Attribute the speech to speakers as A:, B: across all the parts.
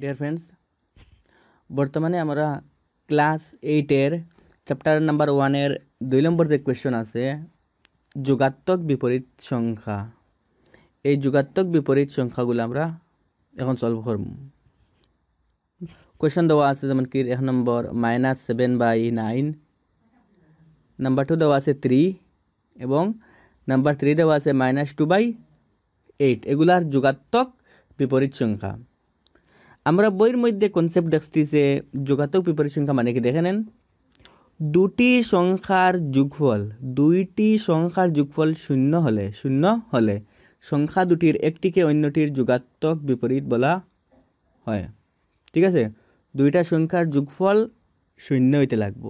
A: Dear friends বর্তমানে আমরা class এইটের চ্যাপ্টার নাম্বার ওয়ানের দুই নম্বর যে কোয়েশ্চন আছে যোগাত্মক বিপরীত সংখ্যা এই যোগাত্মক বিপরীত সংখ্যাগুলো আমরা এখন সলভ করব কোয়েশ্চন দেওয়া আছে যেমন কি এক নম্বর minus seven by nine number two দেওয়া আছে থ্রি এবং নাম্বার থ্রি দেওয়া আছে মাইনাস টু বাই এইট এগুলার যোগাত্মক বিপরীত সংখ্যা আমরা বইয়ের মধ্যে কনসেপ্ট দেখছি যে যোগাত্মক বিপরীত সংখ্যা মানে কি দেখে নেন দুটি সংখ্যার যুগফল দুইটি সংখ্যার যুগফল শূন্য হলে শূন্য হলে সংখ্যা দুটির একটিকে অন্যটির যোগাত্মক বিপরীত বলা হয় ঠিক আছে দুইটা সংখ্যার যুগফল শূন্য হইতে লাগব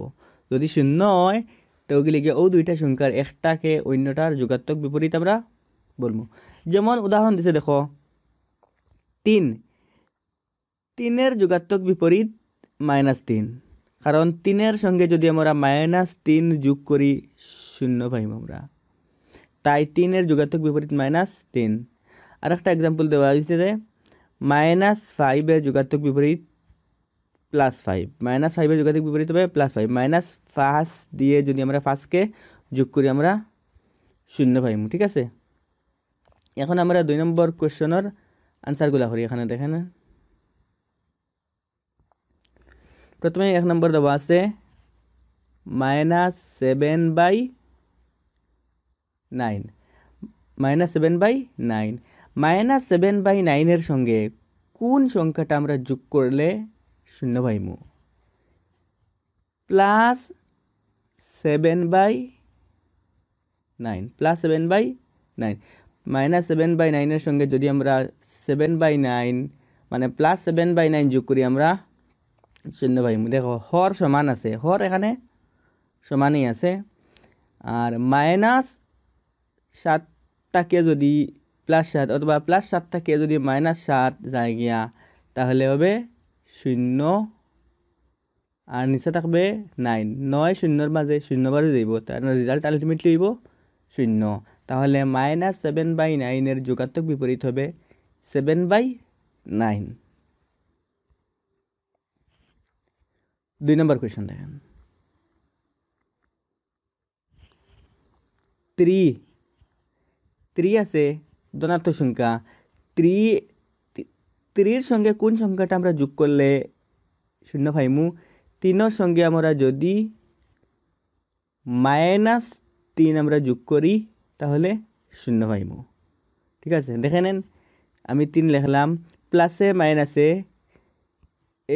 A: যদি শূন্য হয় তো ওগুলি গিয়ে ও দুইটা সংখ্যার একটাকে অন্যটার যোগাত্মক বিপরীত আমরা বলবো যেমন উদাহরণ দিছে দেখো তিন তিনের যোগাত্মক বিপরীত মাইনাস তিন কারণ তিনের সঙ্গে যদি আমরা মাইনাস তিন যোগ করি শূন্য পাইম আমরা তাই তিনের যোগাত্মক বিপরীত মাইনাস তিন আর একটা এক্সাম্পল দেওয়া হয়েছে যে মাইনাস ফাইভের যোগাত্মক বিপরীত প্লাস ফাইভ মাইনাস ফাইভের যোগাত্মক বিপরীত হবে প্লাস ফাইভ মাইনাস পাঁচ দিয়ে যদি আমরা পাঁচকে যোগ করি আমরা শূন্য পাইম ঠিক আছে এখন আমরা দুই নম্বর কোয়েশনের আনসারগুলো করি এখানে দেখেন প্রথমে এক নম্বর দেওয়া আছে minus seven by nine minus seven by nine minus seven by নাইনের সঙ্গে কোন সংখ্যাটা আমরা যোগ করলে শূন্য বাই মু plus seven by nine plus seven by nine minus seven by নাইনের সঙ্গে যদি আমরা সেভেন বাই নাইন মানে প্লাস সেভেন বাই নাইন যোগ করি আমরা চিহ্ন ভাই দেখো হর সমান আছে হর এখানে সমানই আছে আর মাইনাস সাতটাকে যদি প্লাস সাত অথবা প্লাস সাতটাকে যদি মাইনাস সাত যায় গিয়া তাহলে হবে শূন্য আর নিচে থাকবে নাইন নয় শূন্যর মাঝে শূন্য বারো যাইব তার রেজাল্ট আলটিমেটলি হইব শূন্য তাহলে মাইনাস সেভেন বাই নাইনের যোগাত্মক বিপরীত হবে সেভেন বাই নাইন দুই নম্বর কোয়েশন দেখেন ত্রি ত্রি আছে দনার্থ সংখ্যা ত্রি ত্রির সঙ্গে কোন সংখ্যাটা আমরা যোগ করলে শূন্য ফাইমু তিনের সঙ্গে আমরা যদি মাইনাস তিন আমরা যোগ করি তাহলে শূন্য পাইব ঠিক আছে দেখে নেন আমি তিন লিখলাম প্লাসে মাইনাসে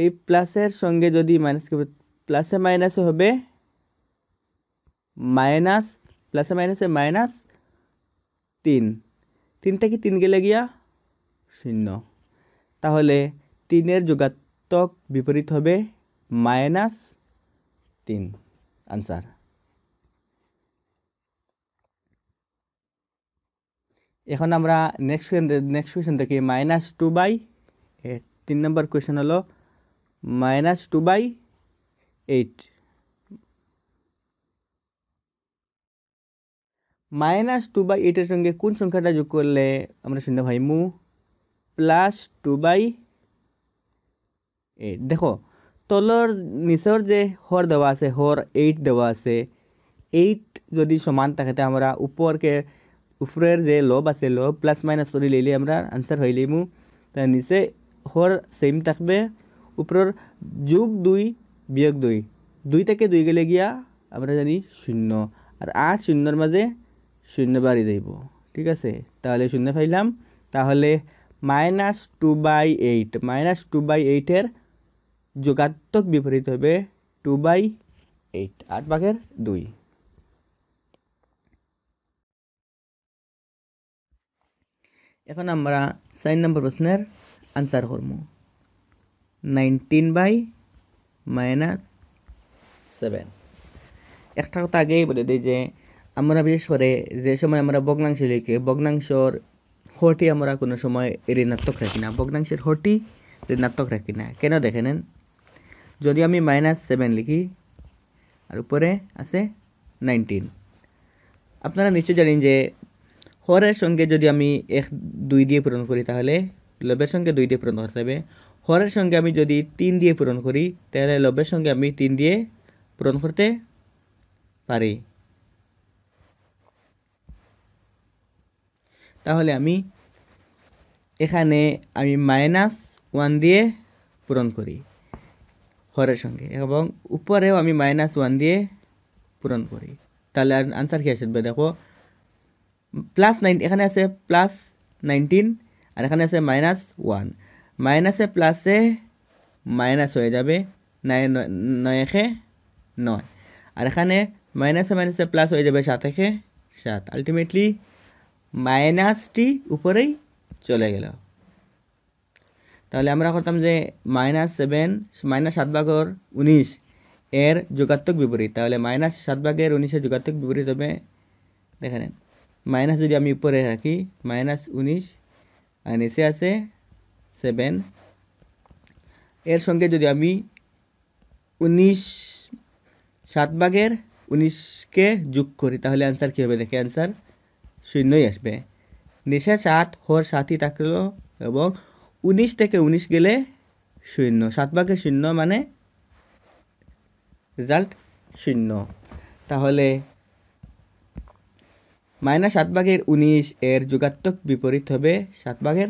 A: এই প্লাসের সঙ্গে যদি মাইনাস প্লাসে মাইনাসে হবে মাইনাস প্লাসে মাইনাসে মাইনাস তিন তিনটা কি তিন গেলে গিয়া শূন্য তাহলে তিনের যোগাত্মক বিপরীত হবে মাইনাস তিন আনসার এখন আমরা নেক্সট নেক্সট কোয়েশন দেখি মাইনাস টু বাই তিন নম্বর কোয়েশন হলো minus two by eight minus two by এইটের সঙ্গে কোন সংখ্যাটা যোগ করলে আমরা শূন্য ভাই মু প্লাস টু বাই এইট দেখো তলর নিচর যে হর দেওয়া আছে হর এইট দেওয়া আছে এইট যদি সমান থাকে আমরা উপরকে উপরের যে লব আছে লব প্লাস মাইনাস করে লইলে আমরা আনসার হইলিমু তার নিচে হর সেম থাকবে উপরের যোগ দুই বিয়োগ দুই দুই থেকে দুই গেলে গিয়া আমরা জানি শূন্য আর আট শূন্যর মাঝে শূন্য বাড়ি যাইব ঠিক আছে তাহলে শূন্য পাইলাম তাহলে minus two by eight minus two by এইটের যোগাত্মক বিপরীত হবে টু বাই এইট আট ভাগের দুই এখন আমরা চার নম্বর প্রশ্নের আনসার করবো নাইনটিন বাই মাইনাস সেভেন একটা কথা আগেই বলে দিই যে আমরা বিশেষ করে যে সময় আমরা ভগ্নাংশ লিখি ভগ্নাংশর হটি আমরা কোনো সময় ঋণাত্মক রাখি না ভগ্নাংশের হটি ঋণাত্মক রাখি না কেন দেখে নেন যদি আমি মাইনাস সেভেন লিখি আর উপরে আছে নাইনটিন আপনারা নিশ্চয় জানেন যে হরের সঙ্গে যদি আমি এক দুই দিয়ে পূরণ করি তাহলে লবের সঙ্গে দুই দিয়ে পূরণ করতে হবে হরের সঙ্গে আমি যদি তিন দিয়ে পূরণ করি তাহলে লবের সঙ্গে আমি তিন দিয়ে পূরণ করতে পারি তাহলে আমি এখানে আমি মাইনাস ওয়ান দিয়ে পূরণ করি হরের সঙ্গে এবং উপরেও আমি মাইনাস ওয়ান দিয়ে পূরণ করি তাহলে আনসার কী আসবে দেখো প্লাস নাইন এখানে আছে প্লাস নাইনটিন আর এখানে আছে মাইনাস ওয়ান মাইনাসে প্লাসে মাইনাস হয়ে যাবে নয় নয় একে নয় আর এখানে মাইনাসে মাইনাসে প্লাস হয়ে যাবে সাত একে সাত আলটিমেটলি মাইনাসটি উপরেই চলে গেল তাহলে আমরা করতাম যে মাইনাস সেভেন মাইনাস সাত ভাগর উনিশ এর যোগাত্মক বিপরীত তাহলে মাইনাস সাত ভাগের উনিশের যোগাত্মক বিপরীত হবে দেখেন মাইনাস যদি আমি উপরে রাখি মাইনাস উনিশ আর নিচে আছে সেভেন এর সঙ্গে যদি আমি উনিশ সাত ভাগের উনিশকে যোগ করি তাহলে অ্যান্সার কী হবে দেখে অ্যান্সার শূন্যই আসবে নিশে সাত হর সাতই থাকলো এবং উনিশ থেকে উনিশ গেলে শূন্য সাত ভাগের শূন্য মানে রেজাল্ট শূন্য তাহলে মাইনাস সাত ভাগের উনিশ এর যোগাত্মক বিপরীত হবে সাত ভাগের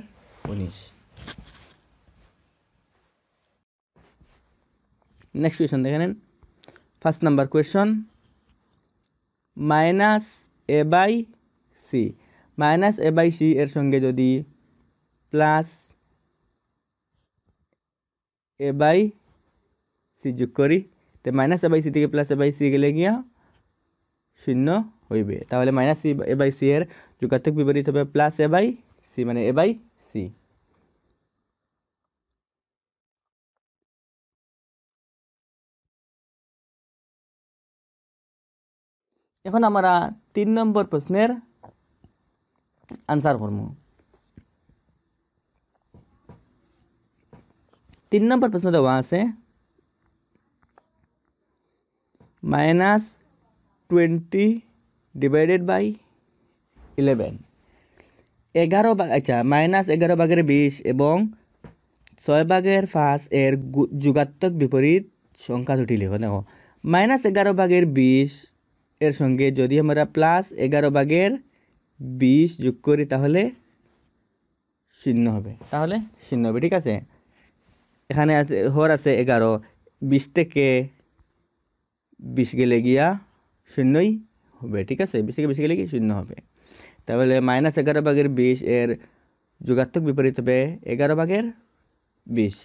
A: উনিশ নেক্সট কোয়েশন দেখে নেন first number question minus A by C minus A by C এর সঙ্গে যদি প্লাস এ বাই সি যোগ করি তো মাইনাস এ বাই সি থেকে প্লাস এ বাই সি গেলে গিয়া শূন্য হইবে তাহলে minus C A by C এর যোগাত্মক বিপরীত হবে প্লাস এ বাই সি মানে এ বাই সি এখন আমরা তিন নম্বর প্রশ্নের আনসার করবো তিন নম্বর প্রশ্ন দেওয়া আছে minus twenty divided by eleven এগারো আচ্ছা মাইনাস এগারো ভাগের বিশ এবং ছয় ভাগের পাঁচ এর যুগাত্মক বিপরীত সংখ্যা দুটি লিখো দেখো মাইনাস এগারো ভাগের বিশ এর সঙ্গে যদি আমরা প্লাস এগারো ভাগের বিশ যোগ করি তাহলে শূন্য হবে তাহলে শূন্য হবে ঠিক আছে এখানে আছে হর আছে এগারো বিশ থেকে বিশ গেলে গিয়া শূন্যই হবে ঠিক আছে বিশ থেকে বিশ গেলে গিয়ে শূন্য হবে তাহলে মাইনাস এগারো ভাগের বিশ এর যোগাত্মক বিপরীত হবে এগারো ভাগের বিশ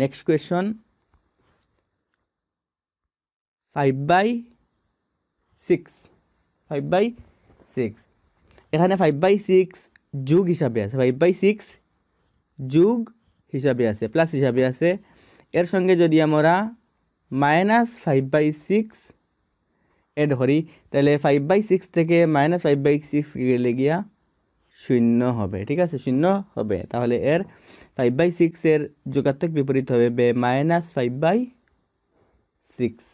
A: next question five by six five by six এখানে ফাইভ বাই সিক্স যুগ হিসাবে আছে ফাইভ বাই সিক্স যুগ হিসাবে আছে প্লাস হিসাবে আছে এর সঙ্গে যদি আমরা minus five by six add করি তাহলে ফাইভ বাই সিক্স থেকে মাইনাস ফাইভ বাই সিক্স গেলে গিয়া শূন্য হবে ঠিক আছে শূন্য হবে তাহলে এর ফাইভ বাই সিক্সের যোগাত্মক বিপরীত হবে বে minus five by six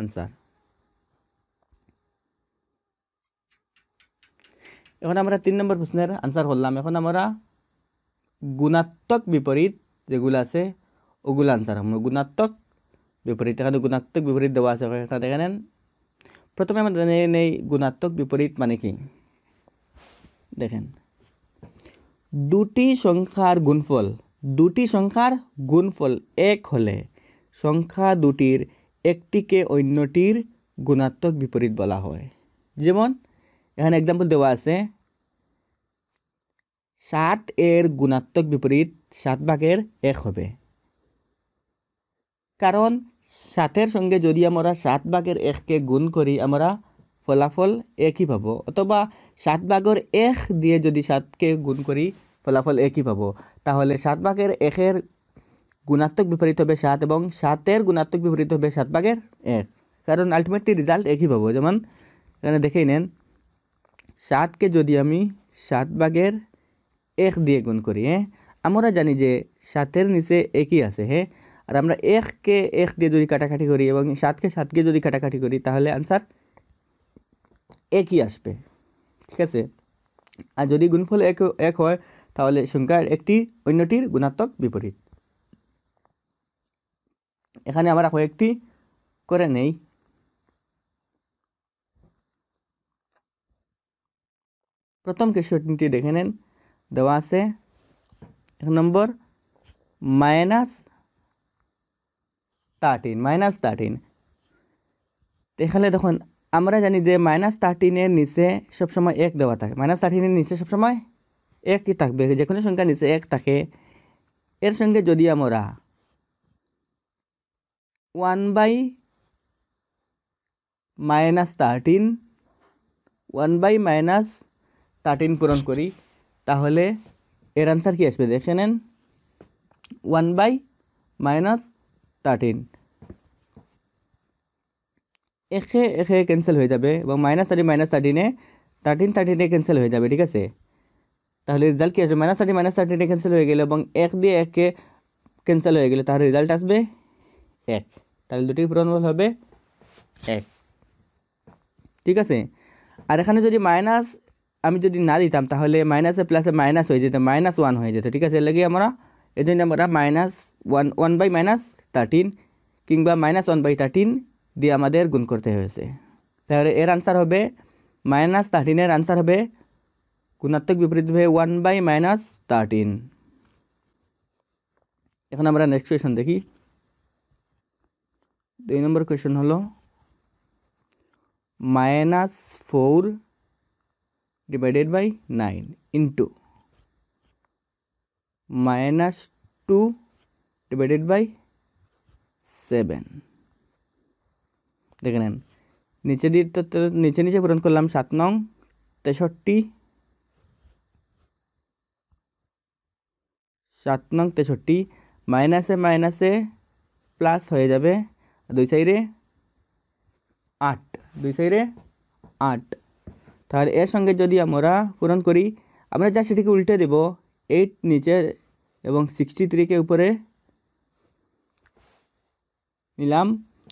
A: answer আচ্ছা। এখন আমরা তিন নম্বর প্রশ্নের আনসার করলাম এখন আমরা গুণাত্মক বিপরীত যেগুলো আছে ওগুলো আনসার হম গুণাত্মক বিপরীত এখানে গুণাত্মক বিপরীত দেওয়া আছে এখানে দেখে নেন প্রথমে আমরা জেনে নেই গুণাত্মক বিপরীত মানে কি দেখেন দুটি সংখ্যার গুণফল দুটি সংখ্যার গুণফল এক হলে সংখ্যা দুটির একটিকে অন্যটির গুণাত্মক বিপরীত বলা হয় যেমন এখানে এক্সাম্পল দেওয়া আছে সাত এর গুণাত্মক বিপরীত সাত ভাগের এক হবে কারণ সাতের সঙ্গে যদি আমরা সাত ভাগের এককে গুণ করি আমরা ফলাফল একই পাব অথবা সাত ভাগের এক দিয়ে যদি সাতকে গুণ করি ফলাফল একই পাব তাহলে সাত ভাগের একের গুণাত্মক বিপরীত হবে সাত এবং সাতের গুণাত্মক বিপরীত হবে সাত ভাগের এক কারণ আলটিমেটলি রেজাল্ট একই পাবো যেমন এখানে দেখেই নেন সাতকে যদি আমি সাত ভাগের এক দিয়ে গুণ করি হ্যাঁ আমরা জানি যে সাতের নিচে একই আছে হ্যাঁ আর আমরা এককে এক দিয়ে যদি কাটাকাটি করি এবং সাতকে সাতকে যদি কাটাকাটি করি তাহলে আনসার একই আসবে ঠিক আছে আর যদি গুণফল এক এক হয় তাহলে সংখ্যার একটি অন্যটির গুণাত্মক বিপরীত এখানে আমরা কয়েকটি করে নেই প্রথম কোশ্চেনটি দেখে নেন দেওয়া আছে এক নম্বর মাইনাস থার্টিন মাইনাস থার্টিন এখানে দেখুন আমরা জানি যে মাইনাস থার্টিনের নিচে সবসময় এক দেওয়া থাকে মাইনাস থার্টিনের নিচে সবসময় একই থাকবে যে কোনো সংখ্যা নিচে এক থাকে এর সঙ্গে যদি আমরা 1/ -13 1/ -13 গুণন করি তাহলে এর आंसर কি আসবে দেখেনেন 1/ -13 একে একে कैंसिल হয়ে যাবে এবং -13 -13 এ 13 30 এ कैंसिल হয়ে যাবে ঠিক আছে তাহলে রেজাল্ট কি আসবে -13 -13 এ कैंसिल হয়ে গেল এবং 1 দিয়ে 1 কে कैंसिल হয়ে গেল তাহলে রেজাল্ট আসবে 1 তাহলে দুটি পূরণফল হবে এক ঠিক আছে আর এখানে যদি মাইনাস আমি যদি না দিতাম তাহলে মাইনাসে প্লাসে মাইনাস হয়ে যেত মাইনাস ওয়ান হয়ে যেত ঠিক আছে লাগে আমরা এই জন্য আমরা minus one one by minus thirteen কিংবা মাইনাস ওয়ান বাই থার্টিন দিয়ে আমাদের গুণ করতে হয়েছে তাহলে এর আনসার হবে মাইনাস থার্টিনের আনসার হবে গুণাত্মক বিপরীত হবে ওয়ান বাই মাইনাস থার্টিন এখন আমরা নেক্সট কোয়েশন দেখি দুই নম্বর কোয়েশন হল minus four divided by nine into minus two divided by seven দেখে নেন নিচে দিয়ে নিচে নিচে পূরণ করলাম সাত নং তেষট্টি সাত নং তেষট্টি মাইনাসে মাইনাসে প্লাস হয়ে যাবে দুই সাইডে আট দুই সাইডে আট তাহলে এর সঙ্গে যদি আমরা পূরণ করি আমরা যা সেটিকে উল্টে দেব এইট নিচে এবং সিক্সটি থ্রিকে উপরে নিলাম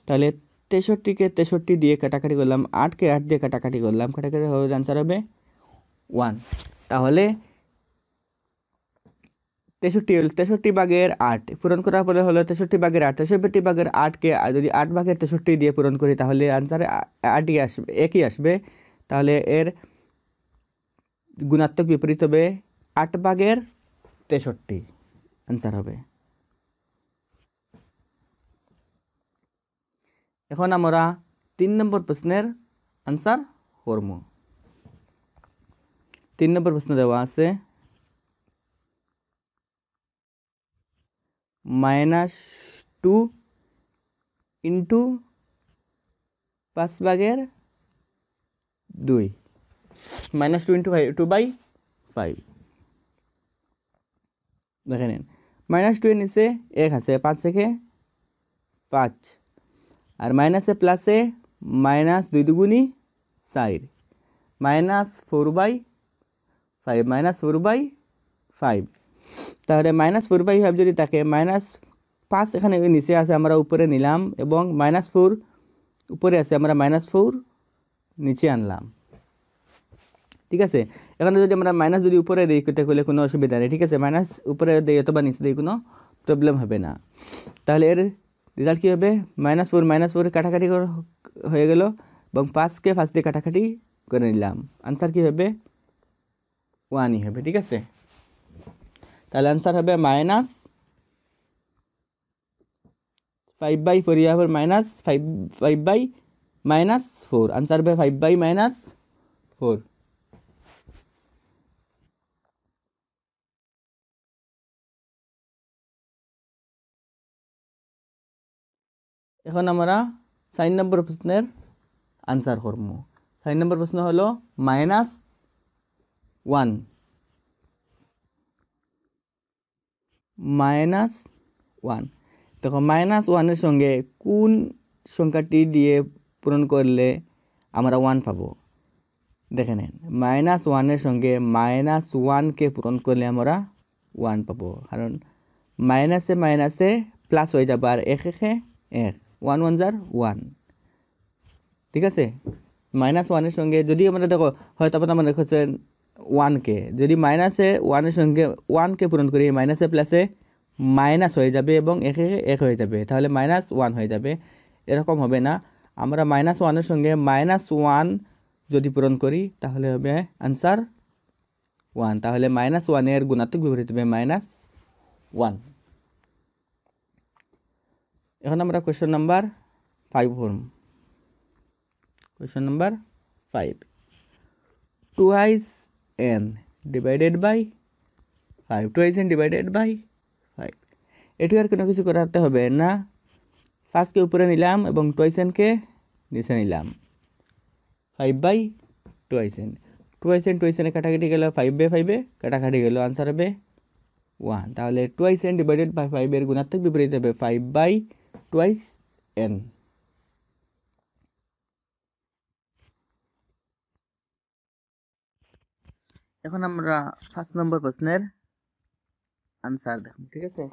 A: তাহলে তেষট্টিকে তেষট্টি দিয়ে কাটাকাটি করলাম আটকে আট দিয়ে কাটাকাটি করলাম কাটাকাটি হবে আনসার হবে ওয়ান তাহলে তেষট্টি তেষট্টি ভাগের আট পূরণ করার পরে হলো তেষট্টি ভাগের আট তেষট্টি ভাগের আটকে যদি আট ভাগের তেষট্টি দিয়ে পূরণ করি তাহলে আনসারে আটই আসবে একই আসবে তাহলে এর গুণাত্মক বিপরীত হবে আট ভাগের তেষট্টি আনসার হবে এখন আমরা তিন নম্বর প্রশ্নের আনসার করব তিন নম্বর প্রশ্ন দেওয়া আছে माइनस टू इंटू पांच बागर दई minus two into two by five देखे नीन माइनस टू नीचे एक आँच देखे पाँच और माइनस प्लस माइनस दुई दुगुणी चार minus four by five minus four by five তাহলে মাইনাস ফোর বাই ফাইভ যদি থাকে মাইনাস পাঁচ এখানে নিচে আছে আমরা উপরে নিলাম এবং মাইনাস ফোর উপরে আছে আমরা মাইনাস ফোর নিচে আনলাম ঠিক আছে এখানে যদি আমরা মাইনাস যদি উপরে দিই তাহলে কোনো অসুবিধা নেই ঠিক আছে মাইনাস উপরে দিই অথবা নিচে দিই কোনো প্রবলেম হবে না তাহলে এর রেজাল্ট কী হবে মাইনাস ফোর মাইনাস ফোর কাটাকাটি হয়ে গেল এবং পাঁচকে ফার্স্ট দিয়ে কাটাকাটি করে নিলাম আনসার কী হবে ওয়ানই হবে ঠিক আছে তাহলে অ্যান্সার হবে মাইনাস ফাইভ বাই ফোর ইয়া four minus five five by minus four answer হবে ফাইভ বাই মাইনাস ফোর এখন আমরা সাইন নম্বর প্রশ্নের আনসার করবো সাইন নম্বর প্রশ্ন হলো মাইনাস ওয়ান মাইনাস ওয়ান দেখো মাইনাস ওয়ানের সঙ্গে কোন সংখ্যাটি দিয়ে পূরণ করলে আমরা ওয়ান পাব দেখে নেন মাইনাস ওয়ানের সঙ্গে মাইনাস ওয়ানকে পূরণ করলে আমরা ওয়ান পাব কারণ মাইনাসে মাইনাসে প্লাস হয়ে যাবে আর এক এক ওয়ান ওয়ান জার ওয়ান ঠিক আছে মাইনাস ওয়ানের সঙ্গে যদি আমরা দেখো হয়তো আপনার মনে করছেন 1k যদি মাইনাসে 1 এর সঙ্গে 1 কে পূরণ করি এ মাইনাসে প্লাসে মাইনাস হয়ে যাবে এবং এ কে এক হয়ে যাবে তাহলে মাইনাস 1 হয়ে যাবে এরকম হবে না আমরা মাইনাস 1 এর সঙ্গে মাইনাস 1 যদি পূরণ করি তাহলে হবে आंसर 1 তাহলে মাইনাস 1 এর গুণাত্মক বিপরীত হবে মাইনাস 1 এখন আমরা क्वेश्चन নাম্বার 5 ফর্ম क्वेश्चन नंबर 5 ট와이스 N divided by five two N divided by five এটি আর কোনো কিছু করাতে হবে না ফার্স্টকে উপরে নিলাম এবং টয়েসেনকে নিচে নিলাম ফাইভ বাই টয়েসেন টুয়েসেন টুয়েসেনে কাটাকাটি গেল বে ফাইভে কাটাকাটি গেল আনসার হবে ওয়ান তাহলে টুয়াইস এন ডিভাইডেড বাই ফাইভের গুণাত্মক বিপরীত হবে ফাইভ বাই টুয়াইস এন এখন আমরা ফার্স্ট নম্বর প্রশ্নের আনসার দেখব ঠিক আছে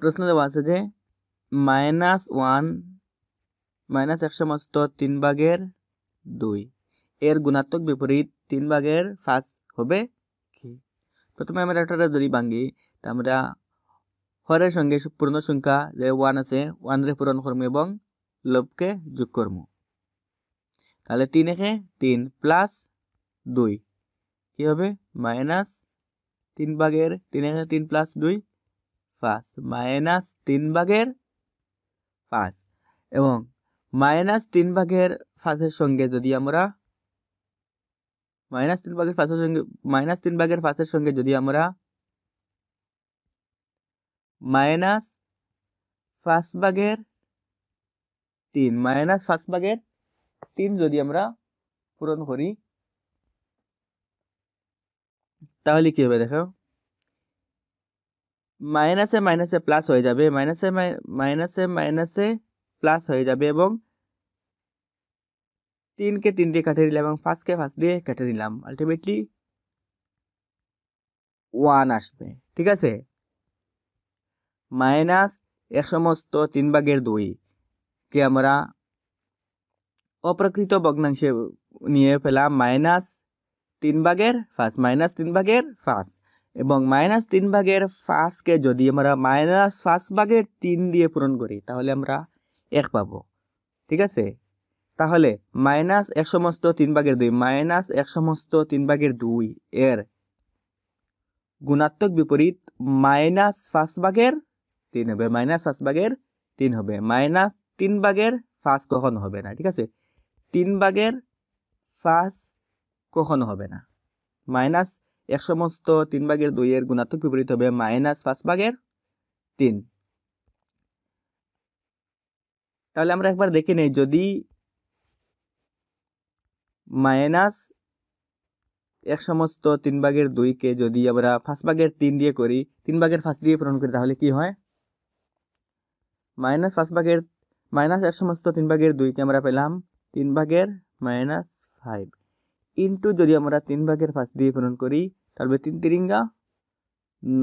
A: প্রশ্ন দেওয়া আছে যে মাইনাস ওয়ান মাইনাস একশো মস্ত তিন ভাগের দুই এর গুণাত্মক বিপরীত তিন ভাগের ফাঁস হবে কি প্রথমে আমরা একটা দড়ি ভাঙ্গি তা আমরা হরের সঙ্গে পূর্ণ সংখ্যা যে ওয়ান আছে ওয়ানের পূরণ করবো এবং লোভকে যোগ করবো তাহলে তিন একে তিন প্লাস দুই কী হবে মাইনাস তিন ভাগের তিন একে তিন প্লাস দুই পাঁচ মাইনাস তিন ভাগের পাঁচ এবং মাইনাস তিন ভাগের ফাঁসের সঙ্গে যদি আমরা মাইনাস তিন ভাগের ফাঁসের সঙ্গে মাইনাস তিন ভাগের ফাঁসের সঙ্গে যদি আমরা মাইনাস ফার্স্ট বাঘের তিন মাইনাস ফার্স্ট বাঘের 3 যদি আমরা পূরণ করি তাহলে কি হবে দেখো মাইনাসে মাইনাসে প্লাস হয়ে যাবে মাইনাসে মাইনাসে মাইনাসে প্লাস হয়ে যাবে এবং 3 কে 3 দিয়ে কেটে দিলাম এবং 5 কে 5 দিয়ে কেটে দিলাম আলটিমেটলি 1 আসবে ঠিক আছে মাইনাস এই সমস্ত 3 ভাগের 2 কি আমরা অপ্রকৃত ভগ্নাংশে নিয়ে ফেলাম মাইনাস তিন ভাগের ফাঁস মাইনাস তিন ভাগের ফাঁস এবং মাইনাস তিন ভাগের ফাঁসকে যদি আমরা মাইনাস ফাঁস ভাগের তিন দিয়ে পূরণ করি তাহলে আমরা এক পাব ঠিক আছে তাহলে মাইনাস এক সমস্ত তিন ভাগের দুই মাইনাস এক সমস্ত তিন ভাগের দুই এর গুণাত্মক বিপরীত মাইনাস ফাঁস ভাগের তিন হবে মাইনাস ফাঁস ভাগের তিন হবে মাইনাস তিন ভাগের ফাঁস কখন হবে না ঠিক আছে তিন ভাগের পাঁচ কখনো হবে না মাইনাস এক সমস্ত তিন ভাগের দুইয়ের গুণাত্মক বিপরীত হবে মাইনাস পাঁচ ভাগের তিন তাহলে আমরা একবার দেখে নেই যদি মাইনাস এক সমস্ত তিন ভাগের দুইকে যদি আমরা ফার্স্ট ভাগের তিন দিয়ে করি তিন ভাগের ফার্স্ট দিয়ে পূরণ করি তাহলে কি হয় মাইনাস ফার্স্ট বাগের মাইনাস এক সমস্ত তিন ভাগের দুইকে আমরা পেলাম তিন ভাগের মাইনাস ফাইভ ইন্টু যদি আমরা তিন ভাগের ফার্স্ট দিয়ে পূরণ করি তাহলে তিন তিরিঙ্গা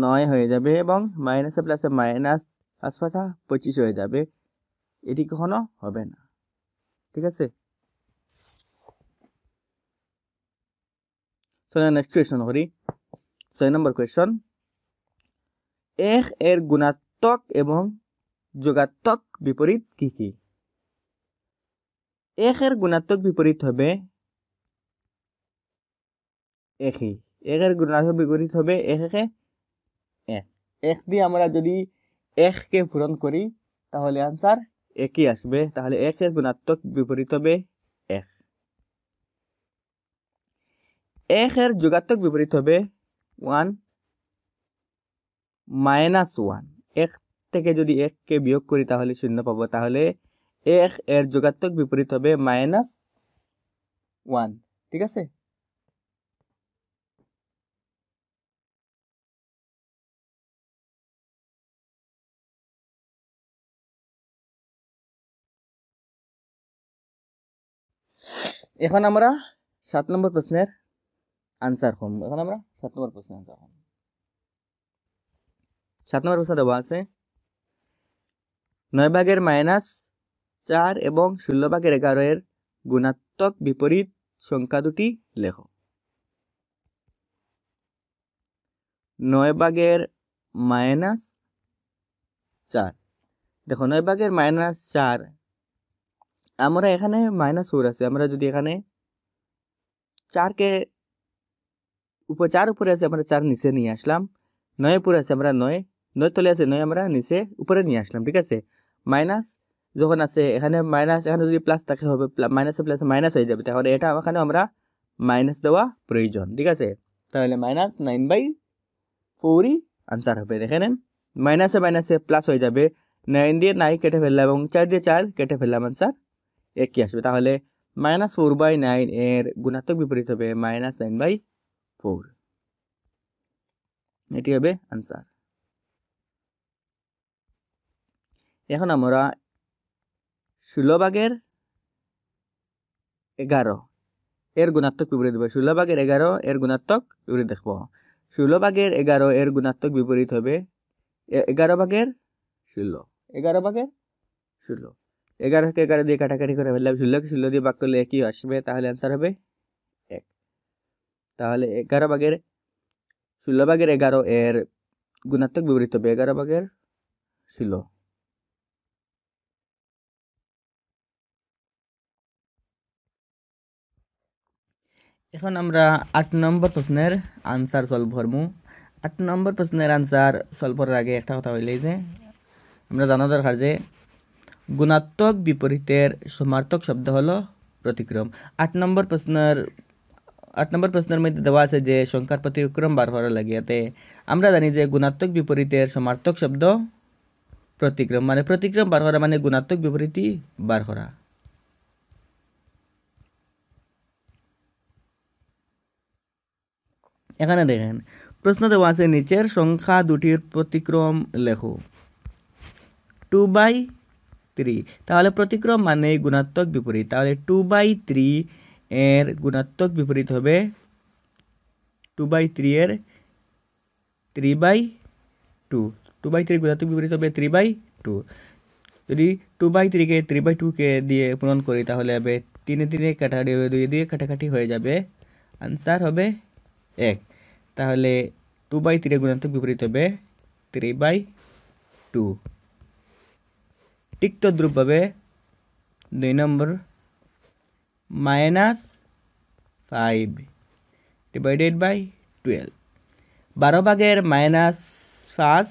A: নয় হয়ে যাবে এবং মাইনাসে প্লাসে মাইনাস পাঁচ পাঁচা পঁচিশ হয়ে যাবে এটি কখনো হবে না ঠিক আছে নেক্সট কোয়েশন করি ছয় নম্বর কোয়েশন এক এর গুণাত্মক এবং যোগাত্মক বিপরীত কী কী এক এর গুণাত্মক বিপরীত হবে একই এক এর গুণাত্মক বিপরীত হবে একে এক দিয়ে আমরা যদি এককে পূরণ করি তাহলে আনসার একই আসবে তাহলে এক এর গুণাত্মক বিপরীত হবে এক এক যোগাত্মক বিপরীত হবে ওয়ান মাইনাস ওয়ান এক থেকে যদি এককে বিয়োগ করি তাহলে শূন্য পাবো তাহলে এক এর যোগাত্মক বিপরীত হবে মাইনাস ওয়ান ঠিক আছে এখন আমরা সাত নম্বর প্রশ্নের আনসার হম এখন আমরা সাত নম্বর প্রশ্নের আনসার হম সাত নম্বর প্রশ্ন দেওয়া আছে নয় ভাগের মাইনাস চার এবং ষোলো ভাগের এগারো এর গুণাত্মক বিপরীত সংখ্যা দুটি লেখ নয় বাগের মাইনাস চার দেখো নয় বাগের মাইনাস চার আমরা এখানে মাইনাস ফোর আছে আমরা যদি এখানে চারকে উপর চার উপরে আছে আমরা চার নিচে নিয়ে আসলাম নয় উপরে আছে আমরা নয় নয় তলে আছে নয় আমরা নিচে উপরে নিয়ে আসলাম ঠিক আছে মাইনাস যখন আছে এখানে মাইনাস এখানে যদি প্লাস থাকে হবে মাইনাসে প্লাসে মাইনাস হয়ে যাবে তাহলে এটা এখানে আমরা মাইনাস দেওয়া প্রয়োজন ঠিক আছে তাহলে মাইনাস 9 বাই 4 এর অন্তর হবে দেখেন মাইনাসে মাইনাসে প্লাস হয়ে যাবে 9 দিয়ে 9 কেটে ফেলা এবং 4 দিয়ে 4 কেটে ফেলা マンス ার 1 কি আসবে তাহলে মাইনাস 4 বাই 9 এর গুণাত্মক বিপরীত হবে মাইনাস 9 বাই 4 এটি হবে आंसर এখন আমরা ষোলো ভাগের এগারো এর গুণাত্মক বিপরীত হবে ষোলো ভাগের এগারো এর গুণাত্মক বিপরীত দেখব ষোলো ভাগের এগারো এর গুণাত্মক বিপরীত হবে এগারো ভাগের ষোলো এগারো ভাগের ষোলো এগারোকে এগারো দিয়ে কাটাকাটি করে ফেললাম ষোলোকে ষোলো দিয়ে বাক করলে কি আসবে তাহলে অ্যান্সার হবে এক তাহলে এগারো ভাগের ষোলো ভাগের এগারো এর গুণাত্মক বিপরীত হবে এগারো ভাগের ষোলো এখন আমরা আট নম্বর প্রশ্নের আনসার সলভ করবো আট নম্বর প্রশ্নের আনসার সলভ করার আগে একটা কথা হইলেই যে আমরা জানা দরকার যে গুণাত্মক বিপরীতের সমার্থক শব্দ হলো প্রতিক্রম আট নম্বর প্রশ্নের আট নম্বর প্রশ্নের মধ্যে দেওয়া আছে যে সংখ্যার প্রতিক্রম বার করা লাগিয়াতে আমরা জানি যে গুণাত্মক বিপরীতের সমার্থক শব্দ প্রতিক্রম মানে প্রতিক্রম বার করা মানে গুণাত্মক বিপরীতি বার করা এখানে দেখেন প্রশ্ন দেওয়া আছে নিচের সংখ্যা দুটির প্রতিক্রম লেখো টু বাই থ্রি তাহলে প্রতিক্রম মানে গুণাত্মক বিপরীত তাহলে টু বাই থ্রি এর গুণাত্মক বিপরীত হবে টু বাই থ্রি এর three by two two by three গুণাত্মক বিপরীত হবে থ্রি বাই টু যদি টু বাই থ্রিকে থ্রি বাই টুকে দিয়ে পূরণ করি তাহলে হবে তিনে তিনে কাটাকাটি হবে দুই দিয়ে কাটাকাটি হয়ে যাবে আনসার হবে এক তাহলে টু বাই থ্রি গুণাত্মক বিপরীত হবে থ্রি বাই টু ঠিক তদ্রুপভাবে দুই নম্বর minus five divided by twelve বারো ভাগের মাইনাস পাঁচ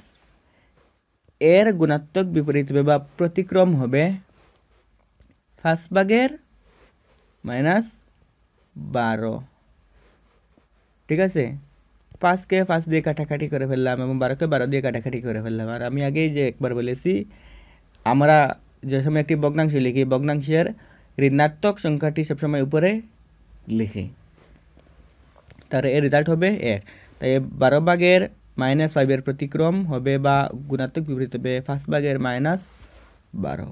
A: এর গুণাত্মক বিপরীত হবে বা প্রতিক্রম হবে ফার্স্ট ভাগের মাইনাস বারো ঠিক আছে পাঁচকে পাঁচ দিয়ে কাটাকাটি করে ফেললাম এবং বারোকে বারো দিয়ে কাটাকাটি করে ফেললাম আর আমি আগেই যে একবার বলেছি আমরা যে সময় একটি বগ্নাংশ লিখি বগ্নাংশের ঋণাত্মক সংখ্যাটি সবসময় উপরে লিখি তার এর রেজাল্ট হবে এক তাই বারো বাগের মাইনাস ফাইভের প্রতিক্রম হবে বা গুণাত্মক বিপরীত হবে ফার্স্ট বাগের মাইনাস বারো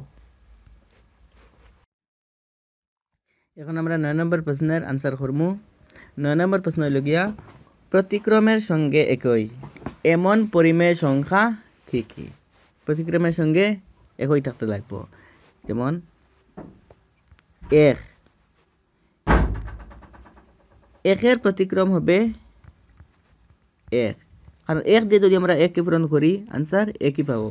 A: এখন আমরা নয় নম্বর প্রশ্নের আনসার করবো নয় নম্বর প্রশ্ন হইল গিয়া প্রতিক্রমের সঙ্গে একই এমন পরিমেয় সংখ্যা কী কী প্রতিক্রমের সঙ্গে একই থাকতে লাগব যেমন এক একের প্রতিক্রম হবে এক কারণ এক দিয়ে যদি আমরা এককে পূরণ করি আনসার একই পাব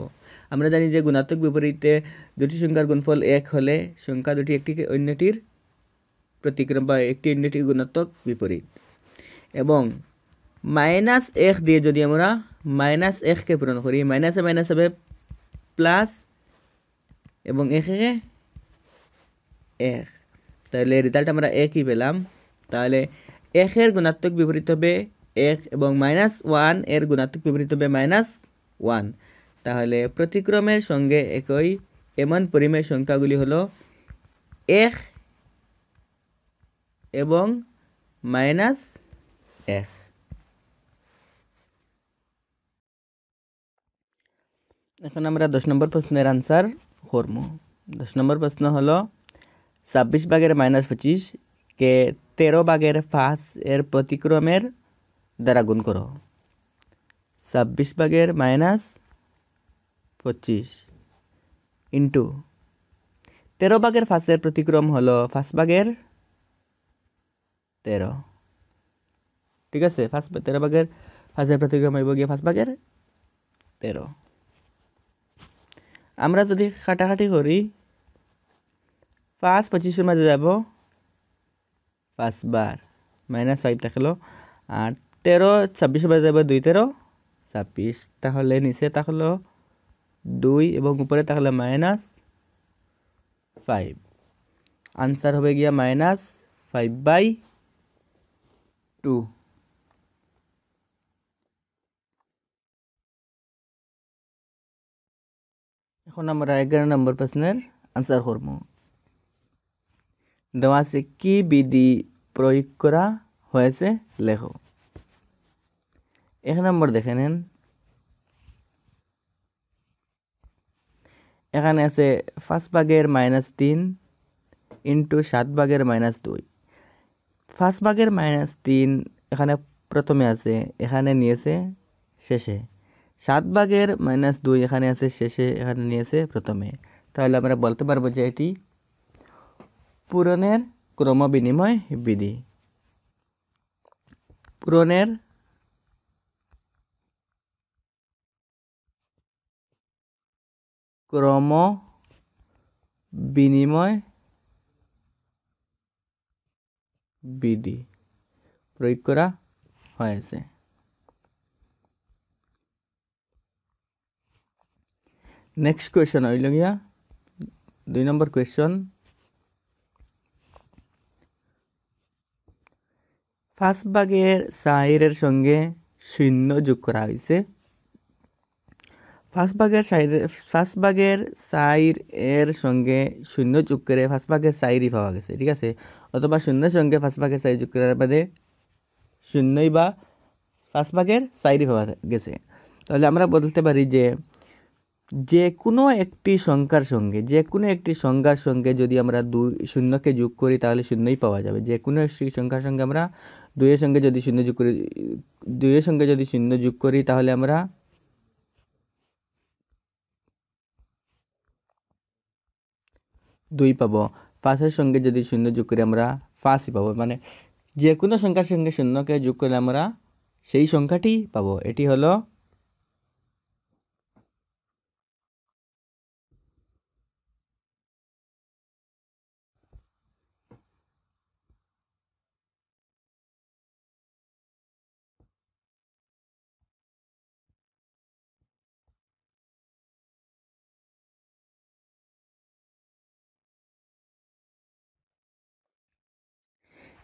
A: আমরা জানি যে গুণাত্মক বিপরীতে দুটি সংখ্যার গুণফল এক হলে সংখ্যা দুটি একটি অন্যটির প্রতিক্রম বা একটি অন্যটির গুণাত্মক বিপরীত এবং মাইনাস এক দিয়ে যদি আমরা মাইনাস এককে পূরণ করি মাইনাসে মাইনাস হবে প্লাস এবং একে এক তাহলে রেজাল্ট আমরা একই পেলাম তাহলে একের গুণাত্মক বিপরীত হবে এক এবং মাইনাস ওয়ান এর গুণাত্মক বিপরীত হবে মাইনাস ওয়ান তাহলে প্রতিক্রমের সঙ্গে একই এমন পরিমেয় সংখ্যাগুলি হলো এক এবং মাইনাস এক এখন আমরা দশ নম্বর প্রশ্নের আনসার করবো দশ নম্বর প্রশ্ন হলো ছাব্বিশ বাঘের মাইনাস পঁচিশ কে তেরো বাঘের ফাঁস এর প্রতিক্রমের দ্বারা গুণ করো ছাব্বিশ বাঘের মাইনাস পঁচিশ ইন্টু তেরো বাঘের ফাঁসের প্রতিক্রম হলো ফাঁস বাঘের তেরো ঠিক আছে ফাঁস তেরো বাঘের ফাঁসের প্রতিক্রম হইব গিয়ে ফাঁস বাঘের তেরো আমরা যদি কাটাকাটি করি পাঁচ পঁচিশের মাঝে যাব পাঁচবার মাইনাস ফাইভ থাকলো আর তেরো ছাব্বিশের মাঝে যাব দুই তেরো ছাব্বিশ তাহলে নিচে থাকলো দুই এবং উপরে থাকলে মাইনাস ফাইভ আনসার হবে গিয়া মাইনাস ফাইভ বাই টু এখন আমরা এগারো নম্বর প্রশ্নের আনসার করব দেওয়া আছে কি বিধি প্রয়োগ করা হয়েছে লেখ এক নম্বর দেখে নেন এখানে আছে ফার্স্ট বাগের মাইনাস তিন ইন্টু সাত ভাগের মাইনাস দুই ফার্স্ট বাগের মাইনাস তিন এখানে প্রথমে আছে এখানে নিয়েছে শেষে সাত ভাগের মাইনাস দুই এখানে আছে শেষে এখানে নিয়েছে প্রথমে তাহলে আমরা বলতে পারবো যে এটি পূরণের ক্রম বিনিময় বিধি পূরণের ক্রম বিনিময় বিধি প্রয়োগ করা হয়েছে নেক্সট কুয়েশন হইল গিয়া দুই নম্বর কুয়েশন ফাঁসবাগের সাইরের সঙ্গে শূন্য যোগ করা হয়েছে ফার্স্ট ফাঁসবাগের সাইরের ফাঁসবাগের সাইর এর সঙ্গে শূন্য যোগ করে ফার্স্ট ফাঁসবাগের সাইরই পাওয়া গেছে ঠিক আছে অথবা শূন্যের সঙ্গে ফার্স্ট ফাঁসবাগের সাই যোগ করার বাদে শূন্যই বা ফাঁসবাগের সাইরই পাওয়া গেছে তাহলে আমরা বলতে পারি যে যে কোনো একটি সংখ্যার সঙ্গে যে কোনো একটি সংখ্যার সঙ্গে যদি আমরা 2 শূন্যকে যোগ করি তাহলে শূন্যই পাওয়া যাবে যেকোনো শ্রী সংখ্যার সঙ্গে আমরা 2 এর সঙ্গে যদি শূন্য যোগ করি 2 এর সঙ্গে যদি শূন্য যোগ করি তাহলে আমরা 2 পাবো 5 এর সঙ্গে যদি শূন্য যোগ করি আমরা 5ই পাবো মানে যে কোনো সংখ্যার সঙ্গে শূন্যকে যোগ করলে আমরা সেই সংখ্যাটি পাবো এটি হলো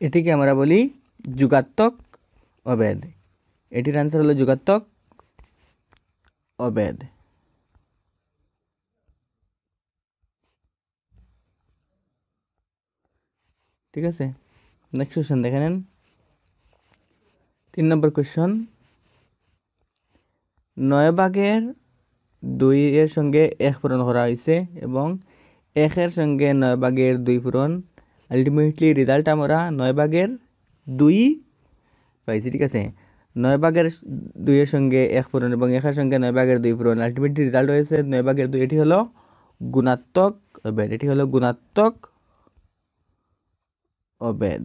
A: এটিকে আমরা বলি যুগাত্মক অবেদ এটির আনসার হলো যুগাত্মক অবেদ ঠিক আছে নেক্সট কোয়েশন দেখে নেন তিন নম্বর কোয়েশ্চন নয় বাঘের দুই এর সঙ্গে এক পূরণ করা হয়েছে এবং একের সঙ্গে নয় বাঘের দুই পূরণ আলটিমেটলি রেজাল্ট আমরা নয় বাগের দুই পাইছি ঠিক আছে নয় বাগের দুইয়ের সঙ্গে এক পূরণ এবং একের সঙ্গে নয় বাগের দুই পূরণ আলটিমেটলি রেজাল্ট হয়েছে নয় বাঘের দুই এটি হলো গুণাত্মক অবেদ এটি হলো গুণাত্মক অবেদ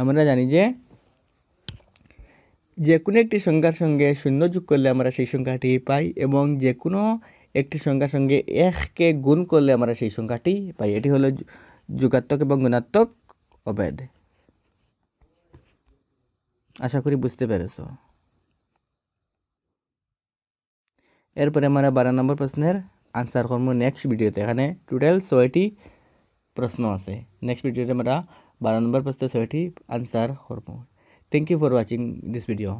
A: আমরা জানি যে যে কোনো একটি সংখ্যার সঙ্গে শূন্য যোগ করলে আমরা সেই সংখ্যাটি পাই এবং যে কোনো একটি সংখ্যার সঙ্গে এককে গুণ করলে আমরা সেই সংখ্যাটি পাই এটি হলো যুগাত্মক এবং গুণাত্মক অবেদ আশা করি বুঝতে পেরেছ এরপরে আমরা বারো নম্বর প্রশ্নের আনসার করবো নেক্সট ভিডিওতে এখানে টোটাল ছয়টি প্রশ্ন আছে নেক্সট ভিডিওতে আমরা বারো নম্বর প্রশ্নের ছয়টি আনসার করবো thank you for watching this video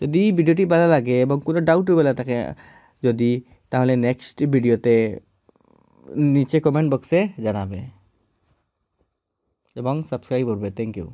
A: যদি ভিডিওটি ভালো লাগে এবং কোনো ডাউট বেলা থাকে যদি তাহলে নেক্সট ভিডিওতে নিচে কমেন্ট বক্সে জানাবে এবং সাবস্ক্রাইব করবে থ্যাংক ইউ